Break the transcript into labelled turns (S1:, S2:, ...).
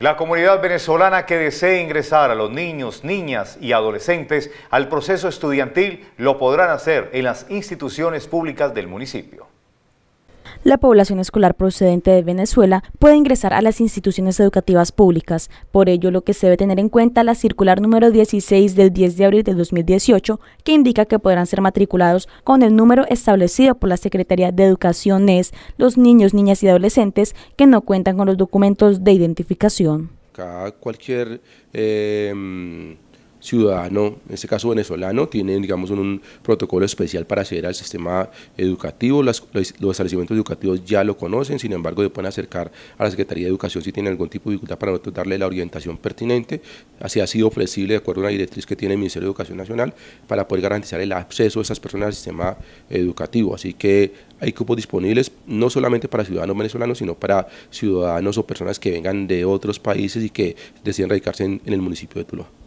S1: La comunidad venezolana que desee ingresar a los niños, niñas y adolescentes al proceso estudiantil lo podrán hacer en las instituciones públicas del municipio
S2: la población escolar procedente de Venezuela puede ingresar a las instituciones educativas públicas. Por ello, lo que se debe tener en cuenta la circular número 16 del 10 de abril de 2018, que indica que podrán ser matriculados con el número establecido por la Secretaría de Educación es los niños, niñas y adolescentes que no cuentan con los documentos de identificación.
S3: Cada cualquier em, ciudadano, en este caso venezolano, tienen digamos, un, protocolo especial para acceder al sistema educativo. los, establecimientos educativos ya lo conocen, sin embargo, se pueden acercar a la Secretaría de Educación si tienen algún tipo de dificultad para darle la orientación pertinente. Así ha sido flexible de acuerdo a una directriz que tiene el Ministerio de Educación Nacional para poder garantizar el acceso de esas personas al sistema educativo. Así que hay cupos disponibles no solamente para ciudadanos venezolanos, sino para ciudadanos o personas que vengan de otros países y que deciden radicarse en, en el municipio de Tuluá.